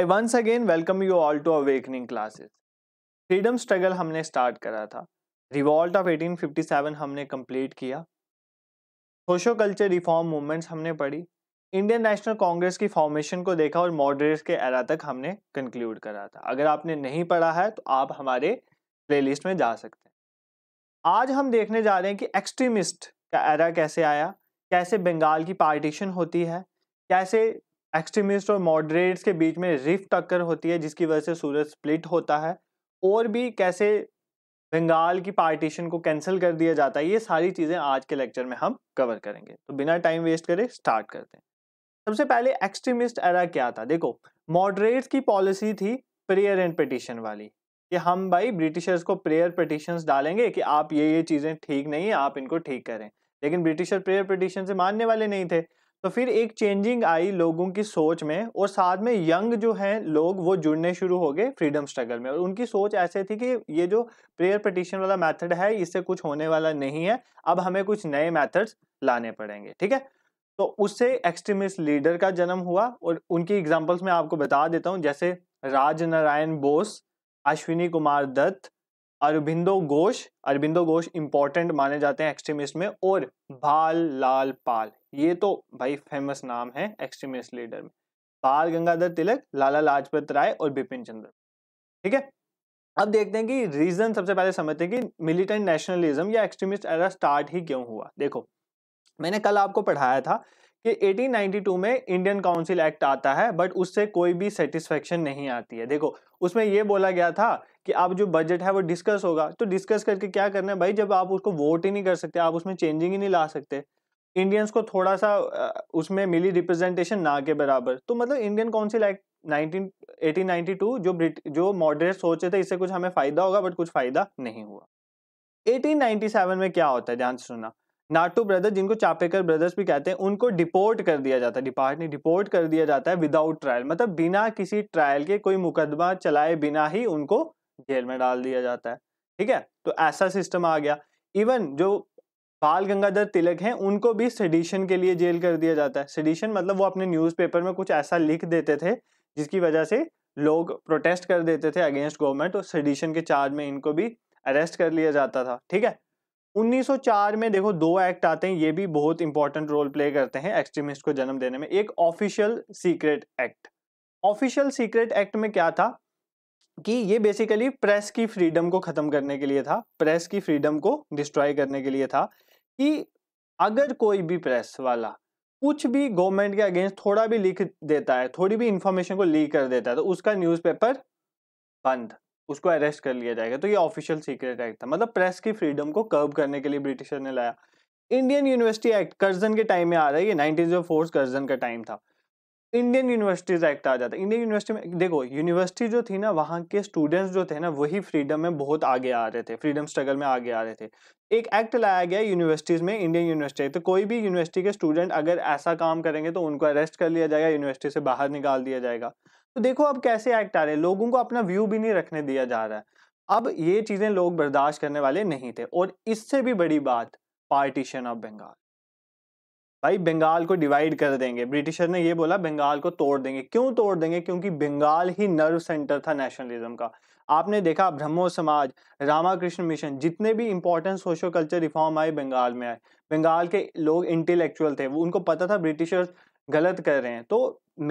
I once again welcome you all to awakening classes freedom struggle हमने start करा था revolt of 1857 हमने complete किया सोशो कल्चर रिफॉर्म मूवमेंट्स हमने पढ़ी इंडियन नेशनल कांग्रेस की फॉर्मेशन को देखा और मॉडरेट्स के एरा तक हमने कंक्लूड करा था अगर आपने नहीं पढ़ा है तो आप हमारे प्लेलिस्ट में जा सकते हैं आज हम देखने जा रहे हैं कि एक्सट्रीमिस्ट का एरा कैसे आया कैसे बंगाल की पार्टीशन होती है कैसे एक्सट्रीमिस्ट और मॉडरेट्स के बीच में रिफ टक्कर होती है जिसकी वजह से सूरज स्प्लिट होता है और भी कैसे बंगाल की पार्टीशन को कैंसिल कर दिया जाता है ये सारी चीज़ें आज के लेक्चर में हम कवर करेंगे तो बिना टाइम वेस्ट करें स्टार्ट करते हैं सबसे पहले एक्सट्रीमिस्ट एरा क्या था देखो मॉडरेट्स की पॉलिसी थी प्रेयर एंड पटिशन वाली कि हम भाई ब्रिटिशर्स को प्रेयर पटिशन डालेंगे कि आप ये ये चीज़ें ठीक नहीं है आप इनको ठीक करें लेकिन ब्रिटिशर प्रेयर पटिशन से मानने वाले नहीं थे तो फिर एक चेंजिंग आई लोगों की सोच में और साथ में यंग जो हैं लोग वो जुड़ने शुरू हो गए फ्रीडम स्ट्रगल में और उनकी सोच ऐसे थी कि ये जो प्रेयर पटिशन वाला मेथड है इससे कुछ होने वाला नहीं है अब हमें कुछ नए मेथड्स लाने पड़ेंगे ठीक है तो उससे एक्सट्रीमिस्ट लीडर का जन्म हुआ और उनकी एग्जाम्पल्स मैं आपको बता देता हूँ जैसे राज नारायण बोस अश्विनी कुमार दत्त अरबिंदो घोष अरबिंदो घोष इंपॉर्टेंट माने जाते हैं एक्सट्रीमिस्ट में और भाल लाल पाल ये तो भाई फेमस नाम है एक्सट्रीमिस्ट लीडर में बाल गंगाधर तिलक लाला लाजपत राय और बिपिन चंद्र ठीक है अब देखते हैं कि रीजन सबसे पहले समझते हैं कि मिलिटेंट नेशनलिज्म या एक्सट्रीमिस्ट एरा स्टार्ट ही क्यों हुआ देखो मैंने कल आपको पढ़ाया था कि 1892 में इंडियन काउंसिल एक्ट आता है बट उससे कोई भी सेटिस्फेक्शन नहीं आती है देखो उसमें यह बोला गया था कि आप जो बजट है वो डिस्कस होगा तो डिस्कस करके क्या करना है भाई जब आप उसको वोट ही नहीं कर सकते आप उसमें चेंजिंग ही नहीं ला सकते इंडियंस को थोड़ा सा उसमें मिली रिप्रेजेंटेशन ना के बराबर तो मतलब इंडियन काउंसिल एक्ट नाइनटीन जो ब्रिट जो मॉडरेट सोचे थे इससे कुछ हमें फायदा होगा बट कुछ फायदा नहीं हुआ 1897 में क्या होता है ध्यान से सुना नाटू ब्रदर्स जिनको चापेकर ब्रदर्स भी कहते हैं उनको डिपोर्ट कर दिया जाता है डिपार्ट डिपोर्ट कर दिया जाता है विदाउट ट्रायल मतलब बिना किसी ट्रायल के कोई मुकदमा चलाए बिना ही उनको जेल में डाल दिया जाता है ठीक है तो ऐसा सिस्टम आ गया इवन जो बाल गंगाधर तिलक हैं उनको भी सेडिशन के लिए जेल कर दिया जाता है सेडिशन मतलब वो अपने न्यूज़पेपर में कुछ ऐसा लिख देते थे जिसकी वजह से लोग प्रोटेस्ट कर देते थे अगेंस्ट गवर्नमेंट और सेडिशन के चार्ज में इनको भी अरेस्ट कर लिया जाता था ठीक है 1904 में देखो दो एक्ट आते हैं ये भी बहुत इंपॉर्टेंट रोल प्ले करते हैं एक्सट्रीमिस्ट को जन्म देने में एक official secret act official secret act में क्या था कि ये बेसिकली प्रेस की फ्रीडम को ख़त्म करने के लिए था प्रेस की फ्रीडम को डिस्ट्रॉय करने के लिए था कि अगर कोई भी प्रेस वाला कुछ भी गवर्नमेंट के अगेंस्ट थोड़ा भी लिख देता है थोड़ी भी इंफॉर्मेशन को लीक कर देता है तो उसका न्यूज़पेपर बंद उसको अरेस्ट कर लिया जाएगा तो ये ऑफिशियल सीक्रेट एक्ट था मतलब प्रेस की फ्रीडम को कर्व करने के लिए ब्रिटिशर ने लाया इंडियन यूनिवर्सिटी एक्ट कर्जन के टाइम में आ रहा है ये नाइनटीन oh कर्जन का टाइम था इंडियन यूनिवर्सिटीज एक्ट आ जाता है इंडियन यूनिवर्सिटी में देखो यूनिवर्सिटी जो थी ना वहाँ के स्टूडेंट्स जो थे ना वही फ्रीडम में बहुत आगे आ रहे थे फ्रीडम स्ट्रगल में आगे आ रहे थे एक एक्ट लाया गया यूनिवर्सिटीज़ में इंडियन यूनिवर्सिटी तो कोई भी यूनिवर्सिटी के स्टूडेंट अगर ऐसा काम करेंगे तो उनको अरेस्ट कर लिया जाएगा यूनिवर्सिटी से बाहर निकाल दिया जाएगा तो देखो अब कैसे एक्ट आ रहे हैं लोगों को अपना व्यू भी नहीं रखने दिया जा रहा है अब ये चीज़ें लोग बर्दाश्त करने वाले नहीं थे और इससे भी बड़ी बात पार्टीशन ऑफ बंगाल भाई बंगाल को डिवाइड कर देंगे ब्रिटिशर ने ये बोला बंगाल को तोड़ देंगे क्यों तोड़ देंगे क्योंकि बंगाल ही नर्व सेंटर था नेशनलिज्म का आपने देखा ब्रह्मो समाज रामाकृष्ण मिशन जितने भी इंपॉर्टेंट सोशो कल्चर रिफॉर्म आए बंगाल में आए बंगाल के लोग इंटेलेक्चुअल थे वो उनको पता था ब्रिटिशर्स गलत कर रहे हैं तो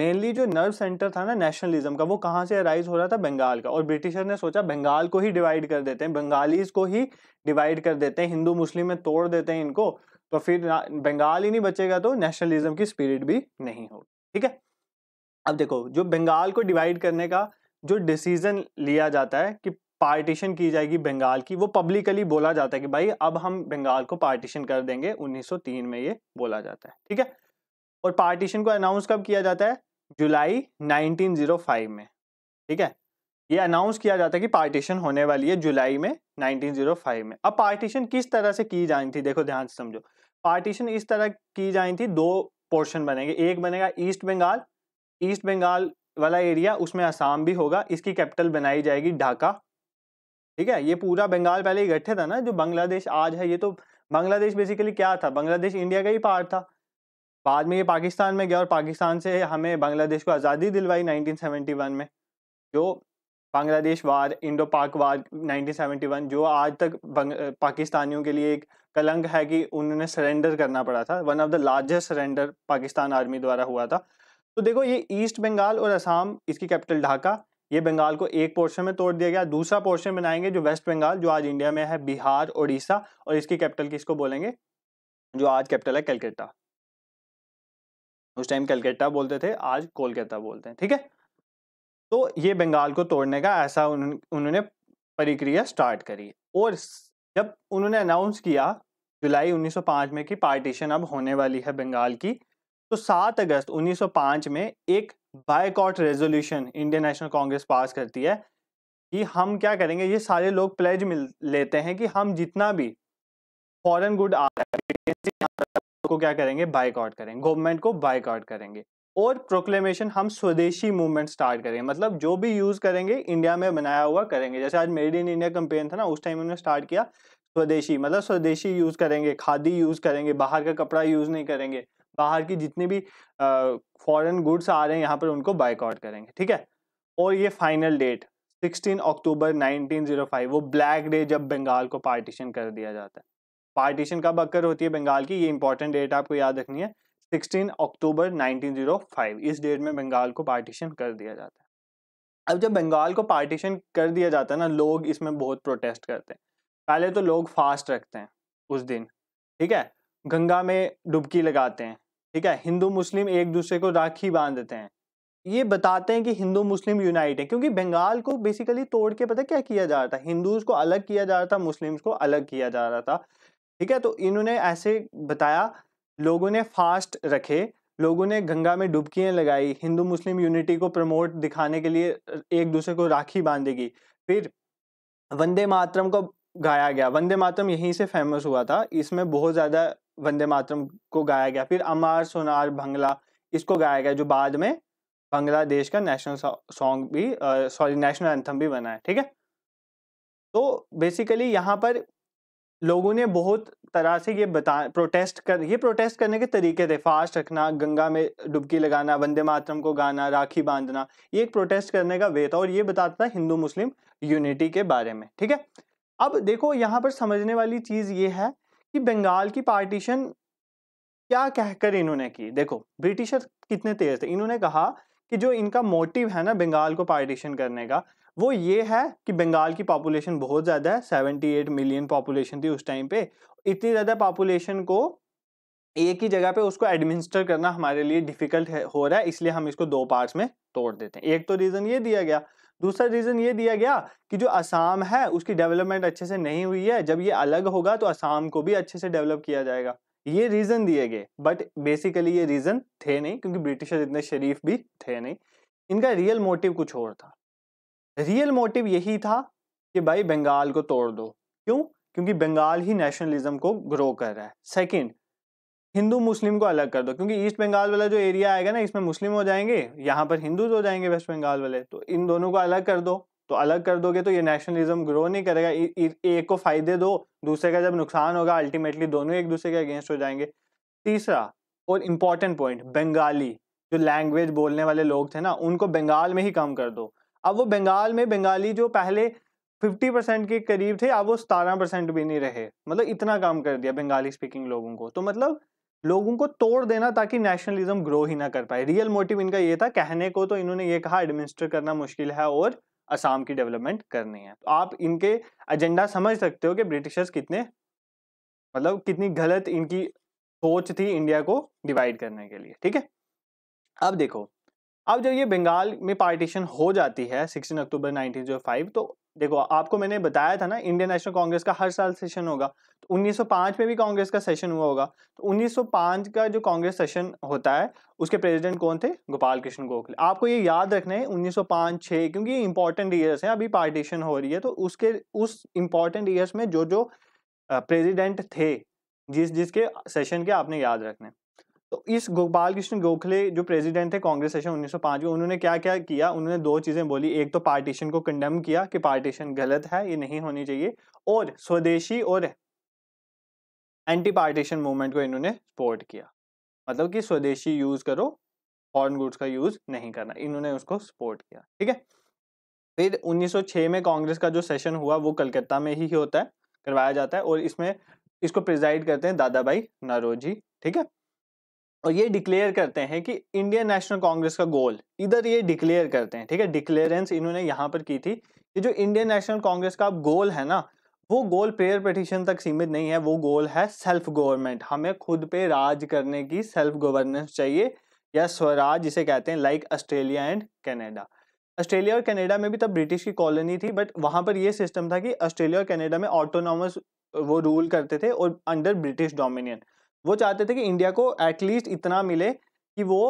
मेनली जो नर्व सेंटर था ना नेशनलिज्म का वो कहाँ से अराइज हो रहा था बंगाल का और ब्रिटिशर ने सोचा बंगाल को ही डिवाइड कर देते हैं बंगालीज को ही डिवाइड कर देते हैं हिंदू मुस्लिम में तोड़ देते हैं इनको तो फिर बंगाल ही नहीं बचेगा तो नेशनलिज्म की स्पिरिट भी नहीं होगी ठीक है अब देखो जो बंगाल को डिवाइड करने का जो डिसीजन लिया जाता है कि पार्टीशन की जाएगी बंगाल की वो पब्लिकली बोला जाता है कि भाई अब हम बंगाल को पार्टीशन कर देंगे 1903 में ये बोला जाता है ठीक है और पार्टीशन को अनाउंस कब किया जाता है जुलाई 1905 में ठीक है ये अनाउंस किया जाता है कि पार्टीशन होने वाली है जुलाई में 1905 में अब पार्टीशन किस तरह से की जानी थी देखो ध्यान से समझो पार्टीशन इस तरह की जानी थी दो पोर्शन बनेंगे एक बनेगा ईस्ट बंगाल ईस्ट बंगाल वाला एरिया उसमें आसाम भी होगा इसकी कैपिटल बनाई जाएगी ढाका ठीक है ये पूरा बंगाल पहले इकट्ठे था ना जो बांग्लादेश आज है ये तो बांग्लादेश बेसिकली क्या था बांग्लादेश इंडिया का ही पार्ट था बाद में ये पाकिस्तान में गया और पाकिस्तान से हमें बांग्लादेश को आज़ादी दिलवाई 1971 में जो बांग्लादेश वार इंडो पाक वार 1971 जो आज तक पाकिस्तानियों के लिए एक कलंक है कि उन्होंने सरेंडर करना पड़ा था one of the largest surrender Pakistan army द्वारा हुआ था तो देखो ये ईस्ट बंगाल और असम इसकी कैपिटल ढाका ये बंगाल को एक पोर्शन में तोड़ दिया गया दूसरा पोर्शन बनाएंगे जो वेस्ट बंगाल जो आज इंडिया में है बिहार उड़ीसा और इसकी कैपिटल किसको बोलेंगे जो आज कैपिटल है कलकत्ता उस टाइम कलकत्ता बोलते थे आज कोलकाता बोलते हैं ठीक है तो ये बंगाल को तोड़ने का ऐसा उन, उन्होंने प्रक्रिया स्टार्ट करी और जब उन्होंने अनाउंस किया जुलाई 1905 में कि पार्टीशन अब होने वाली है बंगाल की तो 7 अगस्त 1905 में एक boycott resolution Indian National Congress pass करती है कि हम क्या करेंगे ये सारे लोग प्लेज मिल लेते हैं कि हम जितना भी फॉरेन गुड आ रहा है को क्या करेंगे बाइकआउट करेंगे गवर्नमेंट को बाइकआउट करेंगे और प्रोक्लेमेशन हम स्वदेशी मूवमेंट स्टार्ट करेंगे मतलब जो भी यूज़ करेंगे इंडिया में बनाया हुआ करेंगे जैसे आज मेड इन इंडिया कंपेन था ना उस टाइम उन्होंने स्टार्ट किया स्वदेशी मतलब स्वदेशी यूज़ करेंगे खादी यूज़ करेंगे बाहर का कपड़ा यूज़ नहीं करेंगे बाहर की जितनी भी फॉरेन गुड्स आ रहे हैं यहाँ पर उनको बाइकआउट करेंगे ठीक है और ये फाइनल डेट 16 अक्टूबर 1905 वो ब्लैक डे जब बंगाल को पार्टीशन कर दिया जाता है पार्टीशन कब अक्कर होती है बंगाल की ये इंपॉर्टेंट डेट आपको याद रखनी है 16 अक्टूबर 1905 इस डेट में बंगाल को पार्टीशन कर दिया जाता है अब जब बंगाल को पार्टीशन कर दिया जाता है ना लोग इसमें बहुत प्रोटेस्ट करते हैं पहले तो लोग फास्ट रखते हैं उस दिन ठीक है गंगा में डुबकी लगाते हैं ठीक है हिंदू मुस्लिम एक दूसरे को राखी बांध देते हैं ये बताते हैं कि हिंदू मुस्लिम यूनाइट है क्योंकि बंगाल को बेसिकली तोड़ के पता क्या किया जा रहा था हिंदूज को अलग किया जा रहा था मुस्लिम्स को अलग किया जा रहा था ठीक है तो इन्होंने ऐसे बताया लोगों ने फास्ट रखे लोगों ने गंगा में डुबकियाँ लगाई हिंदू मुस्लिम यूनिटी को प्रमोट दिखाने के लिए एक दूसरे को राखी बांधेगी फिर वंदे मातरम को गाया गया वंदे मातरम यहीं से फेमस हुआ था इसमें बहुत ज़्यादा वंदे मातरम को गाया गया फिर अमार सोनार भंगला इसको गाया गया जो बाद में बांग्लादेश का नेशनल सॉन्ग भी सॉरी नेशनल एंथम भी बना है ठीक है तो बेसिकली यहाँ पर लोगों ने बहुत तरह से ये बता प्रोटेस्ट कर ये प्रोटेस्ट करने के तरीके थे फास्ट रखना गंगा में डुबकी लगाना वंदे मातरम को गाना राखी बांधना ये एक प्रोटेस्ट करने का वे था और ये बताता था हिंदू मुस्लिम यूनिटी के बारे में ठीक है अब देखो यहाँ पर समझने वाली चीज़ ये है कि बंगाल की पार्टीशन क्या कहकर इन्होंने की देखो ब्रिटिशर कितने तेज थे इन्होंने कहा कि जो इनका मोटिव है ना बंगाल को पार्टीशन करने का वो ये है कि बंगाल की पॉपुलेशन बहुत ज़्यादा है एट मिलियन पॉपुलेशन थी उस टाइम पे इतनी ज़्यादा पॉपुलेशन को एक ही जगह पे उसको एडमिनिस्टर करना हमारे लिए डिफिकल्ट हो रहा है इसलिए हम इसको दो पार्ट्स में तोड़ देते हैं एक तो रीज़न ये दिया गया दूसरा रीज़न ये दिया गया कि जो असम है उसकी डेवलपमेंट अच्छे से नहीं हुई है जब ये अलग होगा तो असम को भी अच्छे से डेवलप किया जाएगा ये रीज़न दिए गए बट बेसिकली ये रीज़न थे नहीं क्योंकि ब्रिटिशर इतने शरीफ भी थे नहीं इनका रियल मोटिव कुछ और था रियल मोटिव यही था कि भाई बंगाल को तोड़ दो क्यों क्योंकि बंगाल ही नेशनलिज्म को ग्रो कर रहा है सेकंड हिंदू मुस्लिम को अलग कर दो क्योंकि ईस्ट बंगाल वाला जो एरिया आएगा ना इसमें मुस्लिम हो जाएंगे यहाँ पर हिंदूज हो जाएंगे वेस्ट बंगाल वाले तो इन दोनों को अलग कर दो तो अलग कर दोगे तो ये नेशनलिज्म ग्रो नहीं करेगा एक को फायदे दो दूसरे का जब नुकसान होगा अल्टीमेटली दोनों एक दूसरे के अगेंस्ट हो जाएंगे तीसरा और इम्पॉर्टेंट पॉइंट बंगाली जो लैंग्वेज बोलने वाले लोग थे ना उनको बंगाल में ही कम कर दो अब वो बंगाल में बंगाली जो पहले 50 परसेंट के करीब थे अब वो सतारह परसेंट भी नहीं रहे मतलब इतना काम कर दिया बंगाली स्पीकिंग लोगों को तो मतलब लोगों को तोड़ देना ताकि नेशनलिज्म ग्रो ही ना कर पाए रियल मोटिव इनका ये था कहने को तो इन्होंने ये कहा एडमिनिस्टर करना मुश्किल है और असम की डेवलपमेंट करनी है तो आप इनके एजेंडा समझ सकते हो कि ब्रिटिशर्स कितने मतलब कितनी गलत इनकी सोच थी इंडिया को डिवाइड करने के लिए ठीक है अब देखो अब जब ये बंगाल में पार्टीशन हो जाती है 16 अक्टूबर 1905 तो देखो आपको मैंने बताया था ना इंडियन नेशनल कांग्रेस का हर साल सेशन होगा तो 1905 में भी कांग्रेस का सेशन हुआ होगा तो 1905 का जो कांग्रेस सेशन होता है उसके प्रेसिडेंट कौन थे गोपाल कृष्ण गोखले आपको ये याद रखना है 1905 सौ क्योंकि ये इंपॉर्टेंट ईयर्स हैं अभी पार्टीशन हो रही है तो उसके उस इम्पॉर्टेंट ईयर्स में जो जो प्रेजिडेंट थे जिस जिसके सेशन के आपने याद रखने तो इस गोपाल कृष्ण गोखले जो प्रेसिडेंट थे कांग्रेस सेशन 1905 में उन्होंने क्या क्या किया उन्होंने दो चीज़ें बोली एक तो पार्टीशन को कंडेम किया कि पार्टीशन गलत है ये नहीं होनी चाहिए और स्वदेशी और एंटी पार्टीशन मूवमेंट को इन्होंने सपोर्ट किया मतलब कि स्वदेशी यूज़ करो फॉरन गुड्स का यूज़ नहीं करना इन्होंने उसको सपोर्ट किया ठीक है फिर 1906 में कांग्रेस का जो सेशन हुआ वो कलकत्ता में ही होता है करवाया जाता है और इसमें इसको प्रिजाइड करते हैं दादा भाई नरोजी ठीक है और ये डिक्लेयर करते हैं कि इंडियन नेशनल कांग्रेस का गोल इधर ये डिक्लेयर करते हैं ठीक है डिक्लेरेंस इन्होंने यहाँ पर की थी कि जो इंडियन नेशनल कांग्रेस का गोल है ना वो गोल प्रेयर पटिशन तक सीमित नहीं है वो गोल है सेल्फ गवर्नमेंट हमें खुद पे राज करने की सेल्फ गवर्नेंस चाहिए या स्वराज जिसे कहते हैं like Australia and Canada Australia और कनाडा में भी तब ब्रिटिश की कॉलोनी थी बट वहाँ पर यह सिस्टम था कि ऑस्ट्रेलिया और कनाडा में ऑटोनॉमस वो रूल करते थे और अंडर ब्रिटिश डोमिनियन वो चाहते थे कि इंडिया को एटलीस्ट इतना मिले कि वो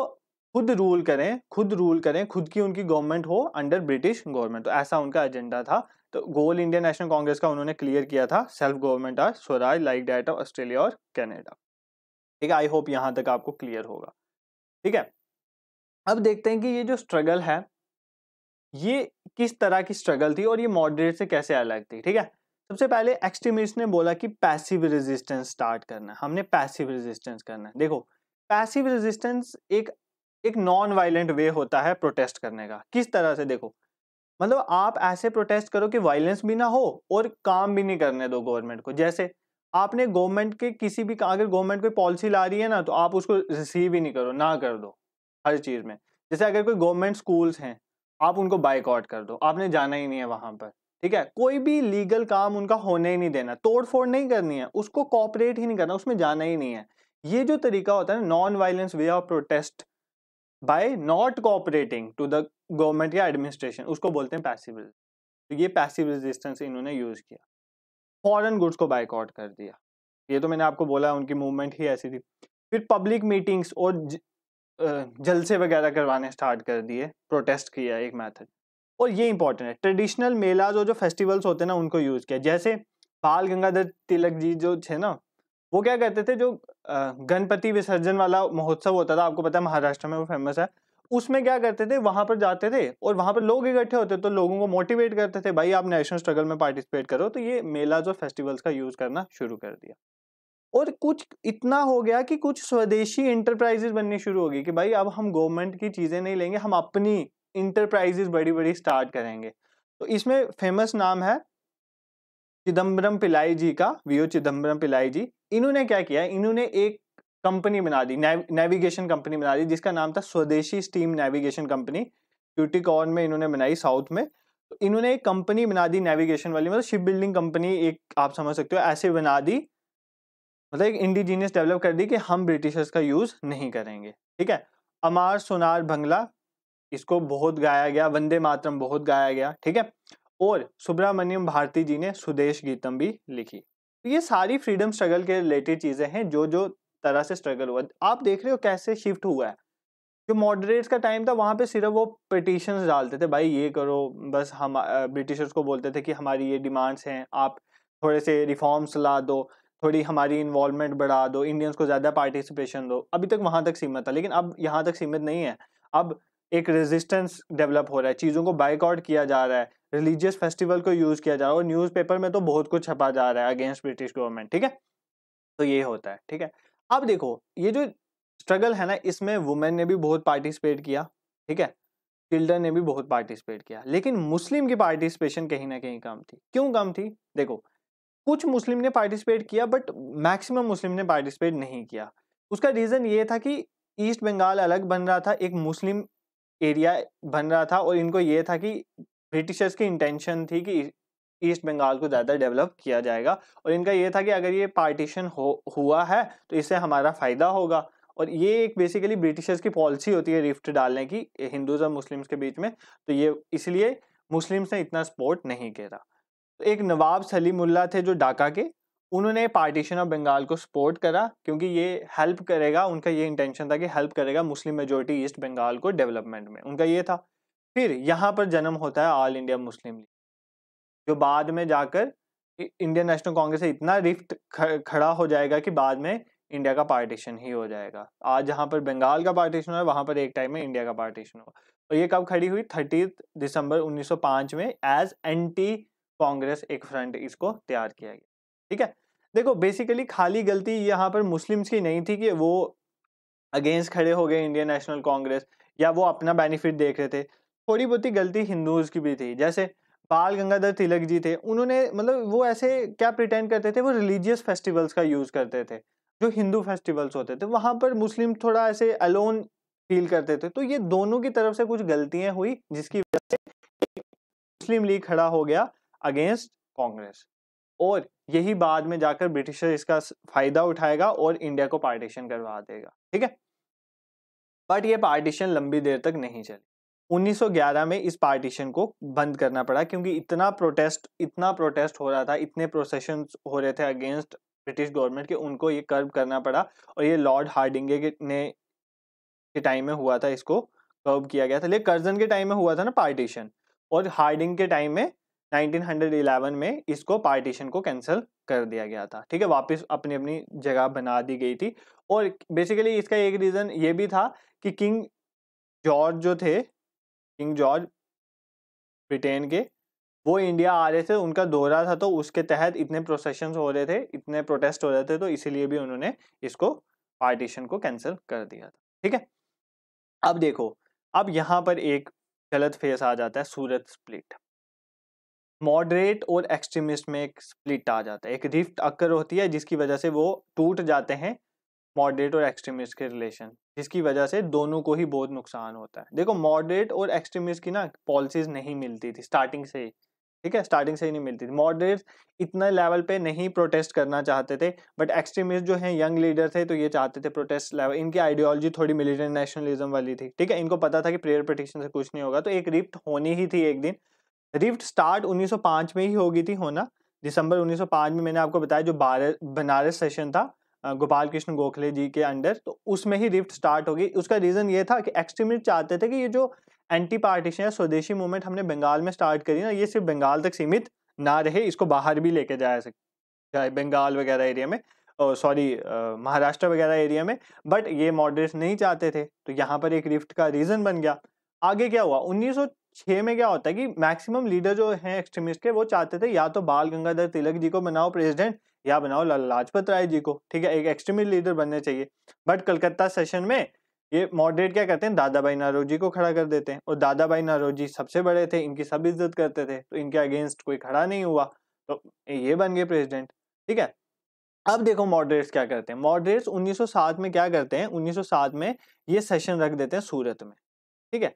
खुद रूल करें खुद रूल करें खुद की उनकी गवर्नमेंट हो अंडर ब्रिटिश गवर्नमेंट तो ऐसा उनका एजेंडा था तो गोल इंडियन नेशनल कांग्रेस का उन्होंने क्लियर किया था self government or swaraj like that of Australia और कैनेडा ठीक है आई होप यहाँ तक आपको क्लियर होगा ठीक है अब देखते हैं कि ये जो स्ट्रगल है ये किस तरह की स्ट्रगल थी और ये मॉडरेट से कैसे अलग थी ठीक है सबसे पहले एक्सट्रीमिस्ट ने बोला कि पैसिव रेजिस्टेंस स्टार्ट करना हमने पैसिव रेजिस्टेंस करना है देखो पैसिव रेजिस्टेंस एक एक नॉन वायलेंट वे होता है प्रोटेस्ट करने का किस तरह से देखो मतलब आप ऐसे प्रोटेस्ट करो कि वायलेंस भी ना हो और काम भी नहीं करने दो गवर्नमेंट को जैसे आपने गवर्नमेंट के किसी भी अगर गवर्नमेंट कोई पॉलिसी ला रही है ना तो आप उसको रिसीव ही नहीं करो ना कर दो हर चीज़ में जैसे अगर कोई गवर्नमेंट स्कूल्स हैं आप उनको बाइकआउट कर दो आपने जाना ही नहीं है वहाँ पर ठीक है कोई भी लीगल काम उनका होने ही नहीं देना तोड़फोड़ नहीं करनी है उसको कॉपरेट ही नहीं करना उसमें जाना ही नहीं है ये जो तरीका होता है non violence way of protest by not cooperating to the government या एडमिनिस्ट्रेशन उसको बोलते हैं पैसिव तो ये पैसिव रेजिस्टेंस इन्होंने यूज किया फॉरन गुड्स को बाइकआउट कर दिया ये तो मैंने आपको बोला उनकी मूवमेंट ही ऐसी थी फिर पब्लिक मीटिंग्स और जलसे वगैरह करवाने स्टार्ट कर दिए प्रोटेस्ट किया एक मैथड और ये इंपॉर्टेंट है ट्रेडिशनल मेलाज और जो फेस्टिवल्स होते हैं ना उनको यूज़ किया जैसे बाल गंगाधर तिलक जी जो थे ना वो क्या करते थे जो गणपति विसर्जन वाला महोत्सव होता था आपको पता है महाराष्ट्र में वो फेमस है उसमें क्या करते थे वहां पर जाते थे और वहां पर लोग इकट्ठे होते तो लोगों को मोटिवेट करते थे भाई आप नेशनल स्ट्रगल में पार्टिसिपेट करो तो ये मेलाज और फेस्टिवल्स का यूज़ करना शुरू कर दिया और कुछ इतना हो गया कि कुछ स्वदेशी इंटरप्राइजेस बननी शुरू हो गई कि भाई अब हम गवर्नमेंट की चीज़ें नहीं लेंगे हम अपनी इंटरप्राइजेस बड़ी बड़ी स्टार्ट करेंगे तो इसमें फेमस नाम है चिदम्बरम पिलाई जी का वीओ चिदम्बरम पिलाई जी इन्होंने क्या किया इन्होंने एक कंपनी बना दी नेविगेशन कंपनी बना दी जिसका नाम था स्वदेशी स्टीम नेविगेशन कंपनी क्यूटिकॉर्न में इन्होंने बनाई साउथ में तो इन्होंने एक कंपनी बना दी नेविगेशन वाली मतलब शिप बिल्डिंग कंपनी एक आप समझ सकते हो ऐसे बना दी मतलब एक इंडिजीनियस डेवलप कर दी कि हम ब्रिटिशर्स का यूज़ नहीं करेंगे ठीक है अमार सोनार बंगला इसको बहुत गाया गया वंदे मातरम बहुत गाया गया ठीक है और सुब्रमण्यम भारती जी ने सुदेश गीतम भी लिखी तो ये सारी फ्रीडम स्ट्रगल के रिलेटेड चीज़ें हैं जो जो तरह से स्ट्रगल हुआ आप देख रहे हो कैसे शिफ्ट हुआ है जो मॉडरेट्स का टाइम था वहाँ पे सिर्फ वो पटिशन डालते थे भाई ये करो बस हम ब्रिटिशर्स को बोलते थे कि हमारी ये डिमांड्स हैं आप थोड़े से रिफॉर्म्स ला दो थोड़ी हमारी इन्वॉल्वमेंट बढ़ा दो इंडियंस को ज़्यादा पार्टिसिपेशन दो अभी तक वहाँ तक सीमित था लेकिन अब यहाँ तक सीमित नहीं है अब एक रेजिस्टेंस डेवलप हो रहा है चीज़ों को बाइकआउट किया जा रहा है रिलीजियस फेस्टिवल को यूज़ किया जा रहा है और न्यूज़पेपर में तो बहुत कुछ छपा जा रहा है अगेंस्ट ब्रिटिश गवर्नमेंट ठीक है तो ये होता है ठीक है अब देखो ये जो स्ट्रगल है ना इसमें वुमेन ने भी बहुत पार्टिसिपेट किया ठीक है चिल्ड्रन ने भी बहुत पार्टिसिपेट किया लेकिन मुस्लिम की पार्टिसिपेशन कहीं ना कहीं कम थी क्यों कम थी देखो कुछ मुस्लिम ने पार्टिसिपेट किया बट मैक्सिमम मुस्लिम ने पार्टिसिपेट नहीं किया उसका रीज़न ये था कि ईस्ट बंगाल अलग बन रहा था एक मुस्लिम एरिया बन रहा था और इनको ये था कि ब्रिटिशर्स की इंटेंशन थी कि ईस्ट बंगाल को ज़्यादा डेवलप किया जाएगा और इनका ये था कि अगर ये पार्टीशन हो हुआ है तो इससे हमारा फ़ायदा होगा और ये एक बेसिकली ब्रिटिशर्स की पॉलिसी होती है रिफ्ट डालने की हिंदूज और मुस्लिम्स के बीच में तो ये इसलिए मुस्लिम्स ने इतना सपोर्ट नहीं किया तो एक नवाब सलीमुल्ला थे जो ढाका के उन्होंने पार्टीशन ऑफ बंगाल को सपोर्ट करा क्योंकि ये हेल्प करेगा उनका ये इंटेंशन था कि हेल्प करेगा मुस्लिम मेजोरिटी ईस्ट बंगाल को डेवलपमेंट में उनका ये था फिर यहाँ पर जन्म होता है ऑल इंडिया मुस्लिम लीग जो बाद में जाकर इंडियन नेशनल कांग्रेस से इतना रिफ्ट खड़ा हो जाएगा कि बाद में इंडिया का पार्टीशन ही हो जाएगा आज जहाँ पर बंगाल का पार्टीशन हुआ वहाँ पर एक टाइम में इंडिया का पार्टीशन हुआ और ये कब खड़ी हुई थर्टी दिसंबर 1905 में एज एंटी कांग्रेस एक फ्रंट इसको तैयार किया गया ठीक है देखो बेसिकली खाली गलती यहाँ पर मुस्लिम्स की नहीं थी कि वो अगेंस्ट खड़े हो गए इंडियन नेशनल कांग्रेस या वो अपना बेनिफिट देख रहे थे थोड़ी बहुत गलती हिंदूज की भी थी जैसे बाल गंगाधर तिलक जी थे उन्होंने मतलब वो ऐसे क्या प्रिटेंड करते थे वो रिलीजियस फेस्टिवल्स का यूज़ करते थे जो हिंदू फेस्टिवल्स होते थे वहाँ पर मुस्लिम थोड़ा ऐसे अलोन फील करते थे तो ये दोनों की तरफ से कुछ गलतियाँ हुई जिसकी वजह से मुस्लिम लीग खड़ा हो गया अगेंस्ट कांग्रेस और यही बाद में जाकर ब्रिटिशर इसका फायदा उठाएगा और इंडिया को पार्टीशन करवा देगा ठीक है बट ये पार्टीशन लंबी देर तक नहीं चली 1911 में इस पार्टीशन को बंद करना पड़ा क्योंकि इतना प्रोटेस्ट इतना प्रोटेस्ट हो रहा था इतने प्रोसेशन हो रहे थे अगेंस्ट ब्रिटिश गवर्नमेंट के उनको ये कर्व करना पड़ा और ये लॉर्ड हार्डिंगे ने के टाइम में हुआ था इसको कर्व किया गया था लेकिन कर्जन के टाइम में हुआ था ना पार्टीशन और हार्डिंग के टाइम में 1911 में इसको पार्टीशन को कैंसिल कर दिया गया था ठीक है वापस अपनी अपनी जगह बना दी गई थी और बेसिकली इसका एक रीज़न ये भी था कि किंग जॉर्ज जो थे किंग जॉर्ज ब्रिटेन के वो इंडिया आ रहे थे उनका दौरा था तो उसके तहत इतने प्रोसेशन हो रहे थे इतने प्रोटेस्ट हो रहे थे तो इसीलिए भी उन्होंने इसको पार्टीशन को कैंसिल कर दिया था ठीक है अब देखो अब यहाँ पर एक गलत फेस आ जाता है सूरत स्प्लिट मॉडरेट और एक्सट्रीमिस्ट में एक स्प्लिट आ जाता है एक रिफ्ट अक्कर होती है जिसकी वजह से वो टूट जाते हैं मॉडरेट और एक्सट्रीमिस्ट के रिलेशन जिसकी वजह से दोनों को ही बहुत नुकसान होता है देखो मॉडरेट और एक्सट्रीमिस्ट की ना पॉलिसीज नहीं मिलती थी स्टार्टिंग से ही ठीक है स्टार्टिंग से ही नहीं मिलती थी मॉडरेट इतना लेवल पे नहीं प्रोटेस्ट करना चाहते थे बट एक्सट्रीमिस्ट जो हैं यंग लीडर थे तो ये चाहते थे प्रोटेस्ट लेवल इनकी आइडियोलॉजी थोड़ी मिलिटेंट नेशनलिज्म वाली थी ठीक है इनको पता था कि प्रेयर पटिशन से कुछ नहीं होगा तो एक रिप्ट होनी ही थी एक दिन रिफ्ट स्टार्ट 1905 में ही हो गई थी होना दिसंबर 1905 में मैंने आपको बताया जो बनारस सेशन था गोपाल कृष्ण गोखले जी के अंडर तो उसमें ही रिफ्ट स्टार्ट हो गई उसका रीज़न ये था कि एक्सट्रीमिस्ट चाहते थे कि ये जो एंटी पार्टीशन या स्वदेशी मूवमेंट हमने बंगाल में स्टार्ट करी ना ये सिर्फ बंगाल तक सीमित ना रहे इसको बाहर भी लेके जाया सके बंगाल वगैरह एरिया में सॉरी महाराष्ट्र वगैरह एरिया में बट ये मॉडर्स नहीं चाहते थे तो यहाँ पर एक रिफ्ट का रीज़न बन गया आगे क्या हुआ उन्नीस छः में क्या होता है कि मैक्सिमम लीडर जो हैं एक्सट्रीमिस्ट के वो चाहते थे या तो बाल गंगाधर तिलक जी को बनाओ प्रेसिडेंट या बनाओ लाल लाजपत राय जी को ठीक है एक एक्सट्रीमिस्ट लीडर बनने चाहिए बट कलकत्ता सेशन में ये मॉडरेट क्या करते हैं दादा भाई नारोजी को खड़ा कर देते हैं और दादा भाई नारोजी सबसे बड़े थे इनकी सब इज्जत करते थे तो इनके अगेंस्ट कोई खड़ा नहीं हुआ तो ये बन गए प्रेसिडेंट ठीक है अब देखो मॉडरेट्स क्या करते हैं मॉडरेट्स 1907 में क्या करते हैं 1907 में ये सेशन रख देते हैं सूरत में ठीक है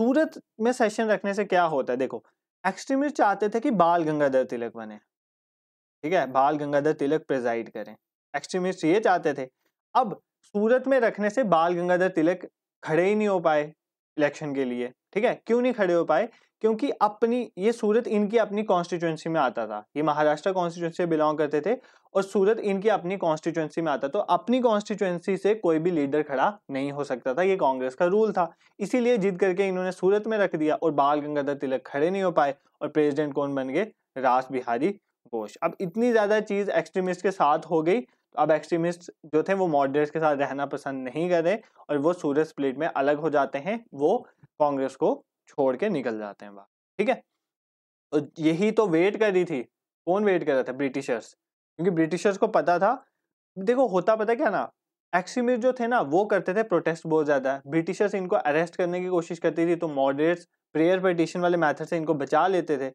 सूरत में सेशन रखने से क्या होता है देखो एक्सट्रीमिस्ट चाहते थे कि बाल गंगाधर तिलक बने ठीक है बाल गंगाधर तिलक प्रेजाइड करें एक्सट्रीमिस्ट ये चाहते थे अब सूरत में रखने से बाल गंगाधर तिलक खड़े ही नहीं हो पाए इलेक्शन के लिए ठीक है क्यों नहीं खड़े हो पाए क्योंकि अपनी ये सूरत इनकी अपनी कॉन्स्टिट्यूंसी में आता था ये महाराष्ट्र कॉन्स्टिट्यूंसी बिलोंग करते थे और सूरत इनकी अपनी कॉन्स्टिट्यूंसी में आता तो अपनी कॉन्स्टिट्यूंसी से कोई भी लीडर खड़ा नहीं हो सकता था ये कांग्रेस का रूल था इसीलिए जीत करके इन्होंने सूरत में रख दिया और बाल गंगाधर तिलक खड़े नहीं हो पाए और प्रेजिडेंट कौन बन गए रास बिहारी घोष अब इतनी ज़्यादा चीज़ एक्सट्रीमिस्ट के साथ हो गई तो अब एक्सट्रीमिस्ट जो थे वो मॉडरेट्स के साथ रहना पसंद नहीं करें और वो सूरत स्प्लिट में अलग हो जाते हैं वो कांग्रेस को छोड़ के निकल जाते हैं बाहर ठीक है और यही तो वेट कर रही थी कौन वेट कर रहा था ब्रिटिशर्स क्योंकि ब्रिटिशर्स को पता था देखो होता पता क्या ना एक्सट्रीमिस्ट जो थे ना वो करते थे प्रोटेस्ट बहुत ज़्यादा ब्रिटिशर्स इनको अरेस्ट करने की कोशिश करती थी तो मॉडरेट्स प्रेयर पटिशन वाले मैथड से इनको बचा लेते थे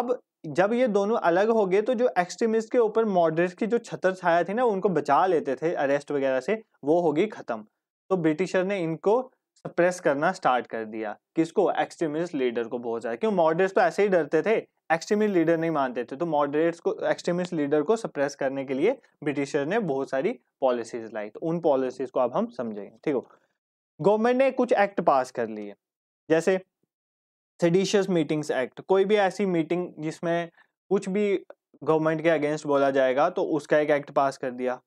अब जब ये दोनों अलग हो गए तो जो एक्सट्रीमिस्ट के ऊपर मॉडरेट की जो छतर छाया थी ना उनको बचा लेते थे अरेस्ट वगैरह से वो होगी ख़त्म तो ब्रिटिशर ने इनको प्रेस करना स्टार्ट कर दिया किसको एक्सट्रीमिस्ट लीडर को बहुत ज़्यादा क्यों मॉडरेट्स तो ऐसे ही डरते थे एक्सट्रीमिस्ट लीडर नहीं मानते थे तो मॉडरेट्स को एक्सट्रीमिस्ट लीडर को सप्रेस करने के लिए ब्रिटिशर ने बहुत सारी पॉलिसीज लाई तो उन पॉलिसीज को अब हम समझेंगे ठीक हो गवर्नमेंट ने कुछ एक्ट पास कर लिए जैसे सेडिशियस मीटिंग्स एक्ट कोई भी ऐसी मीटिंग जिसमें कुछ भी गवर्नमेंट के अगेंस्ट बोला जाएगा तो उसका एक एक्ट पास कर दिया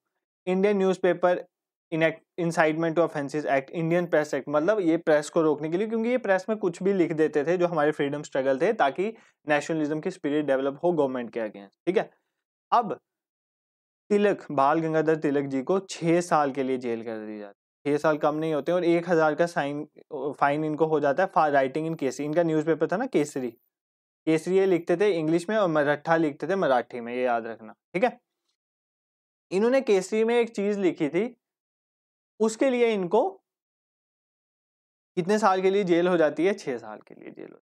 Indian newspaper incitement to offences act Indian press act मतलब ये प्रेस को रोकने के लिए क्योंकि ये प्रेस में कुछ भी लिख देते थे जो हमारे फ्रीडम स्ट्रगल थे ताकि नेशनलिज्म की स्पिरिट डेवलप हो गवर्नमेंट के अगेंस्ट ठीक है अब तिलक बाल गंगाधर तिलक जी को छः साल के लिए जेल कर दी जाती है छः साल कम नहीं होते और एक हज़ार का साइन फाइन इनको हो जाता है राइटिंग इन केसरी इनका न्यूज़पेपर था ना केसरी केसरी ये लिखते थे इंग्लिश में और मराठा लिखते थे मराठी में ये याद रखना ठीक है इन्होंने केसरी में एक चीज़ लिखी थी उसके लिए इनको कितने साल के लिए जेल हो जाती है छः साल के लिए जेल हो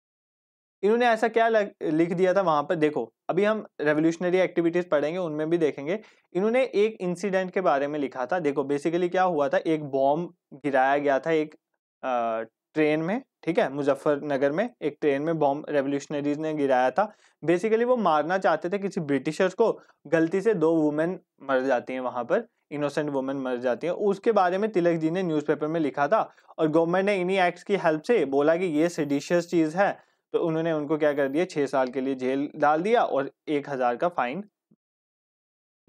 इन्होंने ऐसा क्या लग, लिख दिया था वहां पर देखो अभी हम रेवोल्यूशनरी एक्टिविटीज पढ़ेंगे उनमें भी देखेंगे इन्होंने एक इंसिडेंट के बारे में लिखा था देखो बेसिकली क्या हुआ था एक बॉम्ब गिराया गया था एक आ, ट्रेन में ठीक है मुजफ्फरनगर में एक ट्रेन में बॉम्ब रेवोल्यूशनरीज ने गिराया था बेसिकली वो मारना चाहते थे किसी ब्रिटिशर्स को गलती से दो वुमेन मर जाती हैं वहां पर इनोसेंट वुमेन मर जाती है उसके बारे में तिलक जी ने न्यूज़पेपर में लिखा था और गवर्नमेंट ने इन्हीं एक्ट्स की हेल्प से बोला कि ये सिडिशियस चीज़ है तो उन्होंने उनको क्या कर दिया छः साल के लिए जेल डाल दिया और एक हज़ार का फाइन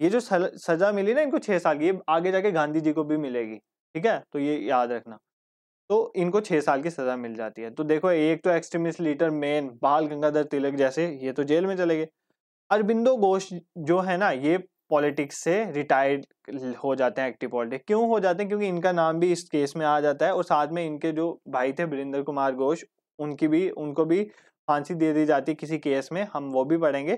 ये जो सज़ा मिली ना इनको छः साल की ये आगे जाके गांधी जी को भी मिलेगी ठीक है तो ये याद रखना तो इनको छः साल की सज़ा मिल जाती है तो देखो एक तो एक्सट्रीमिस्ट लीडर मेन बाल गंगाधर तिलक जैसे ये तो जेल में चले गए अरबिंदो घोष जो है ना ये पॉलिटिक्स से रिटायर्ड हो जाते हैं एक्टिव पॉलिटिक्स क्यों हो जाते हैं क्योंकि इनका नाम भी इस केस में आ जाता है और साथ में इनके जो भाई थे वीरेंद्र कुमार घोष उनकी भी उनको भी फांसी दे दी जाती है किसी केस में हम वो भी पढ़ेंगे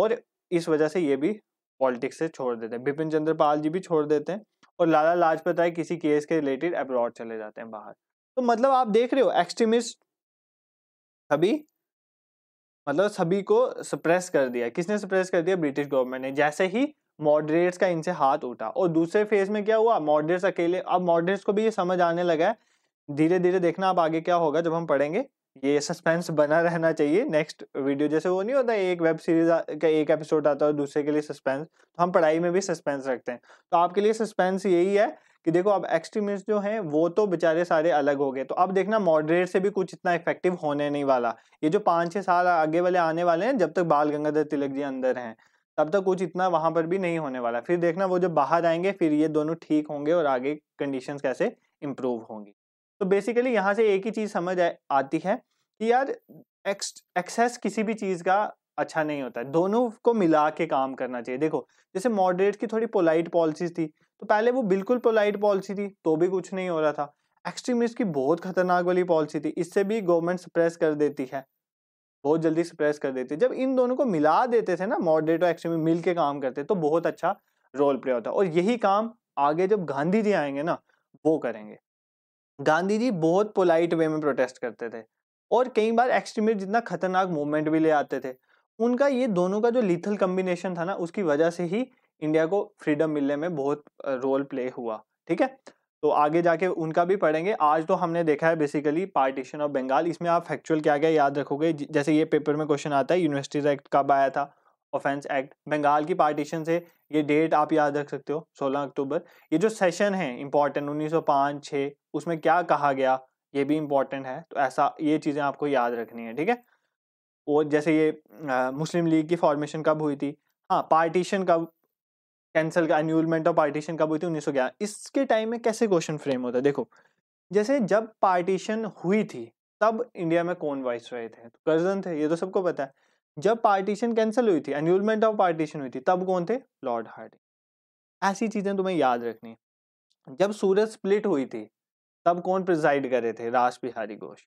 और इस वजह से ये भी पॉलिटिक्स से छोड़ देते हैं बिपिन चंद्र पाल जी भी छोड़ देते हैं और लाला लाजपत राय किसी केस के रिलेटेड अब्रॉड चले जाते हैं बाहर तो मतलब आप देख रहे हो एक्सट्रीमिस्ट सभी मतलब सभी को सप्रेस कर दिया किसने सप्रेस कर दिया ब्रिटिश गवर्नमेंट ने जैसे ही मॉडरेट्स का इनसे हाथ उठा और दूसरे फेज में क्या हुआ मॉडरेट्स अकेले अब मॉडरेट्स को भी ये समझ आने लगा है धीरे धीरे देखना अब आगे क्या होगा जब हम पढ़ेंगे ये सस्पेंस बना रहना चाहिए नेक्स्ट वीडियो जैसे वो नहीं होता एक वेब सीरीज का एक एपिसोड आता है दूसरे के लिए सस्पेंस तो हम पढ़ाई में भी सस्पेंस रखते हैं तो आपके लिए सस्पेंस यही है कि देखो अब एक्सट्रीमिस्ट जो हैं वो तो बेचारे सारे अलग हो गए तो अब देखना मॉडरेट से भी कुछ इतना इफेक्टिव होने नहीं वाला ये जो पाँच छः साल आगे वाले आने वाले हैं जब तक बाल गंगाधर तिलक जी अंदर हैं तब तक तो कुछ इतना वहां पर भी नहीं होने वाला फिर देखना वो जब बाहर आएंगे फिर ये दोनों ठीक होंगे और आगे कंडीशंस कैसे इम्प्रूव होंगी तो बेसिकली यहाँ से एक ही चीज़ समझ आती है कि यार एक्स एक्सेस किसी भी चीज़ का अच्छा नहीं होता है दोनों को मिला के काम करना चाहिए देखो जैसे मॉडरेट की थोड़ी पोलाइट पॉलिसी थी तो पहले वो बिल्कुल पोलाइट पॉलिसी थी तो भी कुछ नहीं हो रहा था एक्सट्रीमिस्ट की बहुत खतरनाक वाली पॉलिसी थी इससे भी गवर्नमेंट सप्रेस कर देती है बहुत जल्दी सप्रेस कर देते जब इन दोनों को मिला देते थे ना मॉडरेट और एक्सट्रीम मिल के काम करते तो बहुत अच्छा रोल प्ले होता और यही काम आगे जब गांधी जी आएंगे ना वो करेंगे गांधी जी बहुत पोलाइट वे में प्रोटेस्ट करते थे और कई बार एक्सट्रीमिस्ट जितना खतरनाक मूवमेंट भी ले आते थे उनका ये दोनों का जो लिथल कम्बिनेशन था ना उसकी वजह से ही इंडिया को फ्रीडम मिलने में बहुत रोल प्ले हुआ ठीक है तो आगे जाके उनका भी पढ़ेंगे आज तो हमने देखा है बेसिकली पार्टीशन ऑफ बंगाल इसमें आप फैक्चुअल क्या क्या याद रखोगे जैसे ये पेपर में क्वेश्चन आता है यूनिवर्सिटीज एक्ट कब आया था ऑफेंस एक्ट बंगाल की पार्टीशन से ये डेट आप याद रख सकते हो 16 अक्टूबर ये जो सेशन है इंपॉर्टेंट 1905 सौ उसमें क्या कहा गया ये भी इम्पॉर्टेंट है तो ऐसा ये चीज़ें आपको याद रखनी है ठीक है और जैसे ये आ, मुस्लिम लीग की फॉर्मेशन कब हुई थी हाँ पार्टीशन कब कैंसल का एन्यूलमेंट ऑफ पार्टीशन कब हुई थी उन्नीस इसके टाइम में कैसे क्वेश्चन फ्रेम होता है देखो जैसे जब पार्टीशन हुई थी तब इंडिया में कौन वाइस रहे थे तो कर्जन थे ये तो सबको पता है जब पार्टीशन कैंसिल हुई थी एन्यूलमेंट ऑफ पार्टीशन हुई थी तब कौन थे लॉर्ड हार्डिंग ऐसी चीज़ें तुम्हें याद रखनी जब सूरज स्प्लिट हुई थी तब कौन प्रिजाइड कर रहे थे राज बिहारी घोष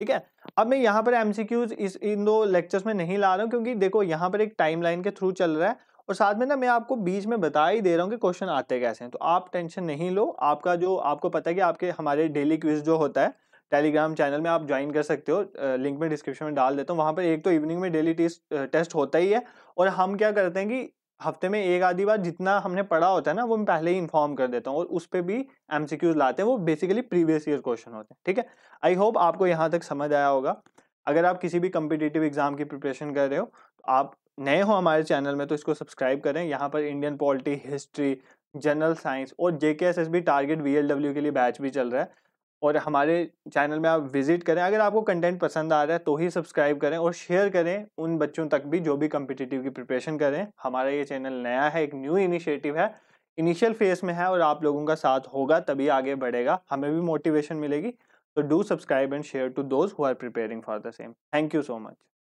ठीक है अब मैं यहाँ पर एमसीक्यूज इस इन दो लेक्चर्स में नहीं ला रहा हूँ क्योंकि देखो यहाँ पर एक टाइमलाइन के थ्रू चल रहा है और साथ में ना मैं आपको बीच में बता ही दे रहा हूँ कि क्वेश्चन आते कैसे हैं तो आप टेंशन नहीं लो आपका जो आपको पता है कि आपके हमारे डेली क्विज जो होता है टेलीग्राम चैनल में आप ज्वाइन कर सकते हो लिंक में डिस्क्रिप्शन में डाल देता हूँ वहाँ पर एक तो इवनिंग में डेली टेस्ट होता ही है और हम क्या करते हैं कि हफ्ते में एक आधी बार जितना हमने पढ़ा होता है ना वो मैं पहले ही इन्फॉर्म कर देता हूँ और उस पर भी एम लाते हैं वो बेसिकली प्रीवियस ईयर क्वेश्चन होते हैं ठीक है आई होप आपको यहाँ तक समझ आया होगा अगर आप किसी भी कम्पिटिटिव एग्ज़ाम की प्रिपरेशन कर रहे हो तो आप नए हो हमारे चैनल में तो इसको सब्सक्राइब करें यहाँ पर Indian polity history general science और J K S S B target V L W के लिए बैच भी चल रहा है और हमारे चैनल में आप विजिट करें अगर आपको कंटेंट पसंद आ रहा है तो ही सब्सक्राइब करें और शेयर करें उन बच्चों तक भी जो भी कम्पिटिटिव की प्रिपरेशन करें हमारा ये चैनल नया है एक न्यू इनिशिएटिव है इनिशियल फेज में है और आप लोगों का साथ होगा तभी आगे बढ़ेगा हमें भी मोटिवेशन मिलेगी तो do subscribe and share to those who are preparing for the same thank you so much